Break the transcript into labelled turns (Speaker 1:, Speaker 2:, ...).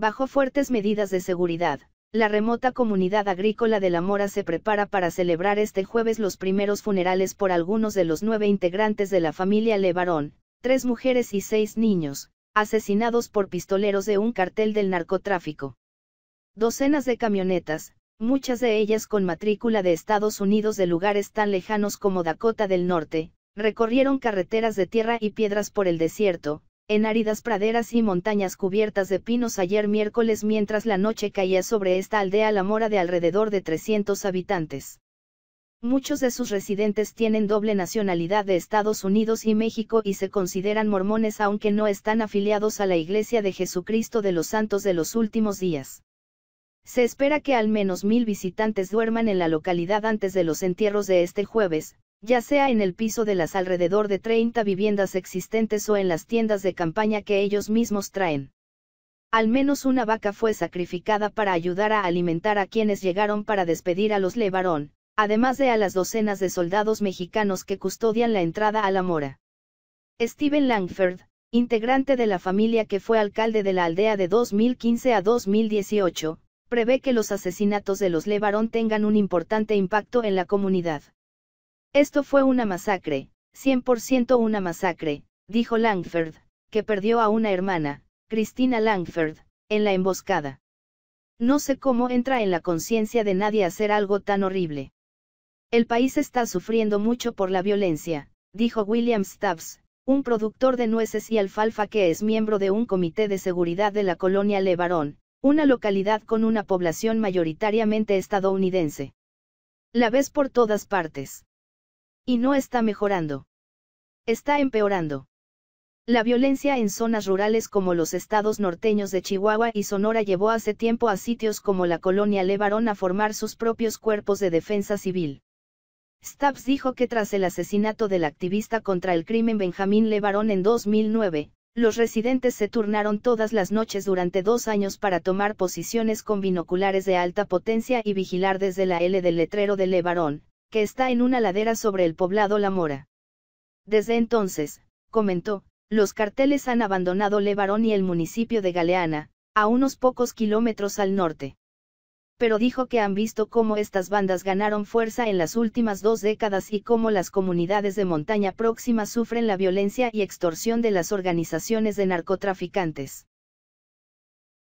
Speaker 1: Bajo fuertes medidas de seguridad, la remota comunidad agrícola de La Mora se prepara para celebrar este jueves los primeros funerales por algunos de los nueve integrantes de la familia Levarón, tres mujeres y seis niños, asesinados por pistoleros de un cartel del narcotráfico. Docenas de camionetas, muchas de ellas con matrícula de Estados Unidos de lugares tan lejanos como Dakota del Norte, recorrieron carreteras de tierra y piedras por el desierto, en áridas praderas y montañas cubiertas de pinos ayer miércoles mientras la noche caía sobre esta aldea la mora de alrededor de 300 habitantes. Muchos de sus residentes tienen doble nacionalidad de Estados Unidos y México y se consideran mormones aunque no están afiliados a la Iglesia de Jesucristo de los Santos de los Últimos Días. Se espera que al menos mil visitantes duerman en la localidad antes de los entierros de este jueves, ya sea en el piso de las alrededor de 30 viviendas existentes o en las tiendas de campaña que ellos mismos traen. Al menos una vaca fue sacrificada para ayudar a alimentar a quienes llegaron para despedir a los LeBarón, además de a las docenas de soldados mexicanos que custodian la entrada a la mora. Steven Langford, integrante de la familia que fue alcalde de la aldea de 2015 a 2018, prevé que los asesinatos de los Levarón tengan un importante impacto en la comunidad. Esto fue una masacre, 100% una masacre, dijo Langford, que perdió a una hermana, Cristina Langford, en la emboscada. No sé cómo entra en la conciencia de nadie hacer algo tan horrible. El país está sufriendo mucho por la violencia, dijo William Stubbs, un productor de nueces y alfalfa que es miembro de un comité de seguridad de la colonia LeBarón, una localidad con una población mayoritariamente estadounidense. La ves por todas partes. Y no está mejorando. Está empeorando. La violencia en zonas rurales como los estados norteños de Chihuahua y Sonora llevó hace tiempo a sitios como la colonia Levarón a formar sus propios cuerpos de defensa civil. Stubbs dijo que tras el asesinato del activista contra el crimen Benjamín Levarón en 2009, los residentes se turnaron todas las noches durante dos años para tomar posiciones con binoculares de alta potencia y vigilar desde la L del letrero de Levarón, que está en una ladera sobre el poblado La Mora. Desde entonces, comentó, los carteles han abandonado Levarón y el municipio de Galeana, a unos pocos kilómetros al norte. Pero dijo que han visto cómo estas bandas ganaron fuerza en las últimas dos décadas y cómo las comunidades de montaña próximas sufren la violencia y extorsión de las organizaciones de narcotraficantes.